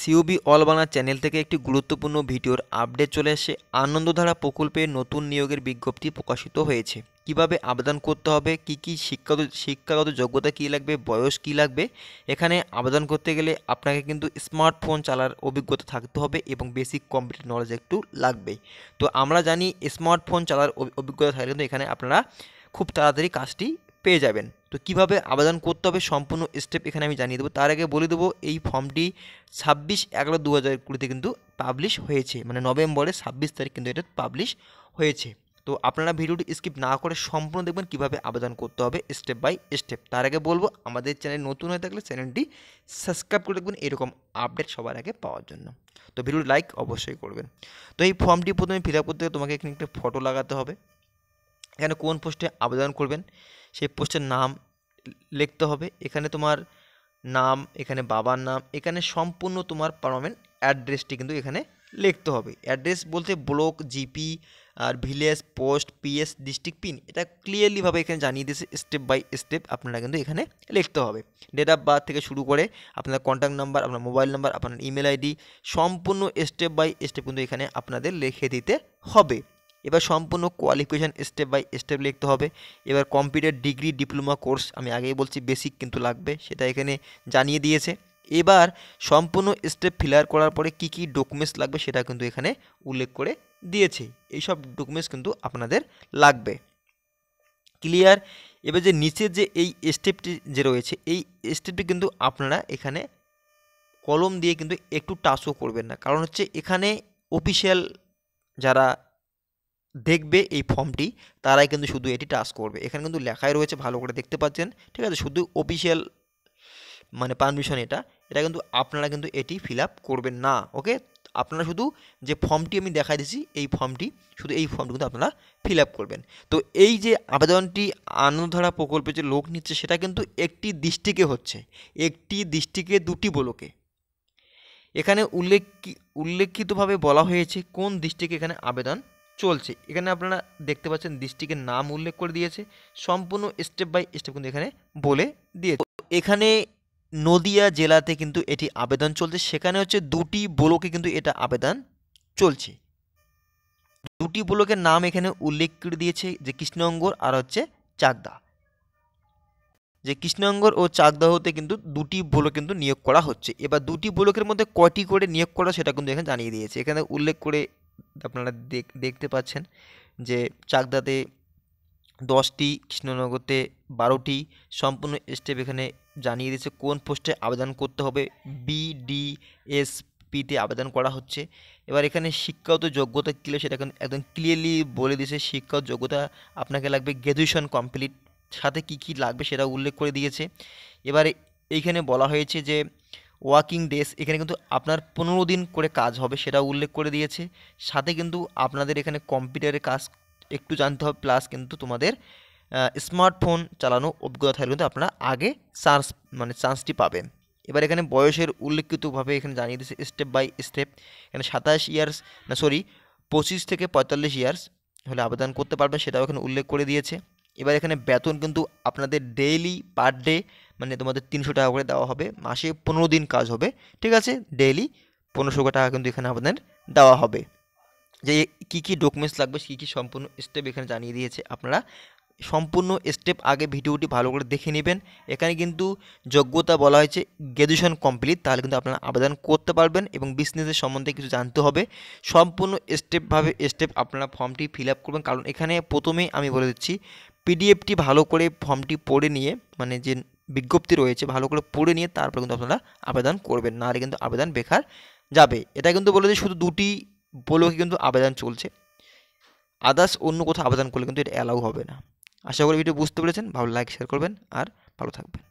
COB all Bangla channel থেকে একটি গুরুত্বপূর্ণ ভিডিওর আপডেট চলে আসে আনন্দধারা প্রকল্পে নতুন নিয়োগের বিজ্ঞপ্তি প্রকাশিত হয়েছে কিভাবে আবেদন করতে হবে কি কি শিক্ষাগত শিক্ষাগত যোগ্যতা কী লাগবে বয়স কী লাগবে এখানে আবেদন করতে গেলে আপনাকে কিন্তু স্মার্টফোন চালার অভিজ্ঞতা থাকতে হবে এবং বেসিক কম্পিউটার নলেজ একটু লাগবে তো আমরা জানি স্মার্টফোন চালার অভিজ্ঞতা থাকলে কিন্তু এখানে আপনারা খুব তাড়াতাড়ি কাজটি পেয়ে যাবেন তো কিভাবে আবেদন করতে হবে সম্পূর্ণ স্টেপ এখানে আমি জানিয়ে দেবো তার আগে বলে দেবো এই ফর্মটি ছাব্বিশ এগারো দু হাজার কুড়িতে কিন্তু পাবলিশ হয়েছে মানে নভেম্বরের ছাব্বিশ তারিখ কিন্তু এটা পাবলিশ হয়েছে তো আপনারা ভিডিওটি স্কিপ না করে সম্পূর্ণ দেখবেন কিভাবে আবেদন করতে হবে স্টেপ বাই স্টেপ তার আগে বলবো আমাদের চ্যানেল নতুন হয়ে থাকলে চ্যানেলটি সাবস্ক্রাইব করে রাখবেন এরকম আপডেট সবার আগে পাওয়ার জন্য তো ভিডিও লাইক অবশ্যই করবেন তো এই ফর্মটি প্রথমে ফিল আপ করতে তোমাকে এখানে একটা ফটো লাগাতে হবে এখানে কোন পোস্টে আবেদন করবেন সেই পোস্টের নাম লিখতে হবে এখানে তোমার নাম এখানে বাবার নাম এখানে সম্পূর্ণ তোমার পারমানেন্ট অ্যাড্রেসটি কিন্তু এখানে লিখতে হবে অ্যাড্রেস বলতে ব্লক জিপি আর village post PS district pin এটা ক্লিয়ারলিভাবে এখানে জানিয়ে দিয়েছে স্টেপ বাই স্টেপ আপনারা কিন্তু এখানে লিখতে হবে ডেট অফ বার্থ থেকে শুরু করে আপনার কন্ট্যাক্ট নাম্বার আপনার মোবাইল নাম্বার আপনার ইমেল আইডি সম্পূর্ণ স্টেপ বাই স্টেপ কিন্তু এখানে আপনাদের লিখে দিতে হবে এবার সম্পূর্ণ কোয়ালিফিকেশান স্টেপ বাই স্টেপ লিখতে হবে এবার কম্পিউটার ডিগ্রি ডিপ্লোমা কোর্স আমি আগেই বলছি বেসিক কিন্তু লাগবে সেটা এখানে জানিয়ে দিয়েছে এবার সম্পূর্ণ স্টেপ ফিলার করার পরে কি কি ডকুমেন্টস লাগবে সেটা কিন্তু এখানে উল্লেখ করে দিয়েছে এইসব ডকুমেন্টস কিন্তু আপনাদের লাগবে ক্লিয়ার এবার যে নিচে যে এই স্টেপটি যে রয়েছে এই স্টেপটি কিন্তু আপনারা এখানে কলম দিয়ে কিন্তু একটু টাচও করবেন না কারণ হচ্ছে এখানে অফিসিয়াল যারা দেখবে এই ফর্মটি তারাই কিন্তু শুধু এটি টাচ করবে এখানে কিন্তু লেখাই রয়েছে ভালো করে দেখতে পাচ্ছেন ঠিক আছে শুধু অফিসিয়াল মানে পারমিশন এটা এটা কিন্তু আপনারা কিন্তু এটি ফিল করবেন না ওকে আপনারা শুধু যে ফর্মটি আমি দেখাই দিয়েছি এই ফর্মটি শুধু এই ফর্মটি কিন্তু আপনারা ফিল করবেন তো এই যে আবেদনটি আনন্দধারা প্রকল্পে যে লোক নিচ্ছে সেটা কিন্তু একটি দৃষ্টিকে হচ্ছে একটি দৃষ্টিকে দুটি বলোকে এখানে উল্লেখ উল্লেখিতভাবে বলা হয়েছে কোন দৃষ্টিকে এখানে আবেদন চলছে এখানে আপনারা দেখতে পাচ্ছেন ডিস্ট্রিক্টের নাম উল্লেখ করে দিয়েছে সম্পূর্ণ স্টেপ বাই স্টেপ কিন্তু এখানে বলে দিয়েছে এখানে নদিয়া জেলাতে কিন্তু এটি আবেদন চলছে সেখানে হচ্ছে দুটি ব্লকে কিন্তু এটা আবেদন চলছে দুটি ব্লকের নাম এখানে উল্লেখ করে দিয়েছে যে কৃষ্ণঙ্গর আর হচ্ছে চাকদা যে কৃষ্ণঙ্গর ও চাকদাহতে কিন্তু দুটি ব্লক কিন্তু নিয়োগ করা হচ্ছে এবার দুটি ব্লকের মধ্যে কয়টি করে নিয়োগ করা সেটা কিন্তু এখানে জানিয়ে দিয়েছে এখানে উল্লেখ করে আপনারা দেখতে পাচ্ছেন যে চাকদাতে দশটি কৃষ্ণনগরতে বারোটি সম্পূর্ণ স্টেপ এখানে জানিয়ে দিয়েছে কোন পোস্টে আবেদন করতে হবে বিডিএস পিতে আবেদন করা হচ্ছে এবার এখানে শিক্ষাগত যোগ্যতা কী সেটা একদম ক্লিয়ারলি বলে দিয়েছে শিক্ষাগত যোগ্যতা আপনাকে লাগবে গ্র্যাজুয়েশন কমপ্লিট সাথে কি কি লাগবে সেটা উল্লেখ করে দিয়েছে এবারে এইখানে বলা হয়েছে যে ওয়ার্কিং ডেস এখানে কিন্তু আপনার পনেরো দিন করে কাজ হবে সেটা উল্লেখ করে দিয়েছে সাথে কিন্তু আপনাদের এখানে কম্পিউটারের কাজ একটু জানতে হবে প্লাস কিন্তু তোমাদের স্মার্টফোন চালানো অভিজ্ঞতা থাকলে কিন্তু আপনারা আগে চান্স মানে চান্সটি পাবেন এবার এখানে বয়সের উল্লেখিতভাবে এখানে জানিয়ে দিয়েছে স্টেপ বাই স্টেপ এখানে সাতাশ ইয়ার্স না সরি পঁচিশ থেকে পঁয়তাল্লিশ ইয়ার্স হলে আবেদন করতে পারবেন সেটাও এখানে উল্লেখ করে দিয়েছে এবার এখানে বেতন কিন্তু আপনাদের ডেইলি পার ডে মানে তোমাদের তিনশো টাকা করে দেওয়া হবে মাসে পনেরো দিন কাজ হবে ঠিক আছে ডেইলি পনেরোশো টাকা কিন্তু এখানে আপনাদের দেওয়া হবে যে কি কি ডকুমেন্টস লাগবে কী কী সম্পূর্ণ স্টেপ এখানে জানিয়ে দিয়েছে আপনারা সম্পূর্ণ স্টেপ আগে ভিডিওটি ভালো করে দেখে নেবেন এখানে কিন্তু যোগ্যতা বলা হয়েছে গ্র্যাজুয়েশন কমপ্লিট তাহলে কিন্তু আপনারা আবেদন করতে পারবেন এবং বিজনেসের সম্বন্ধে কিছু জানতে হবে সম্পূর্ণ স্টেপভাবে স্টেপ আপনারা ফর্মটি ফিল আপ করবেন কারণ এখানে প্রথমেই আমি বলে দিচ্ছি পিডিএফটি ভালো করে ফর্মটি পড়ে নিয়ে মানে যে বিজ্ঞপ্তি রয়েছে ভালো করে পড়ে নিয়ে তারপর কিন্তু আপনারা আবেদন করবেন না কিন্তু আবেদন বেকার যাবে এটা কিন্তু বলে যে শুধু দুটি বলে কিন্তু আবেদন চলছে আদার্স অন্য কোথাও আবেদন করলে কিন্তু এটা অ্যালাউ হবে না আশা করি ভিডিও বুঝতে পেরেছেন ভালো লাইক শেয়ার করবেন আর ভালো থাকবেন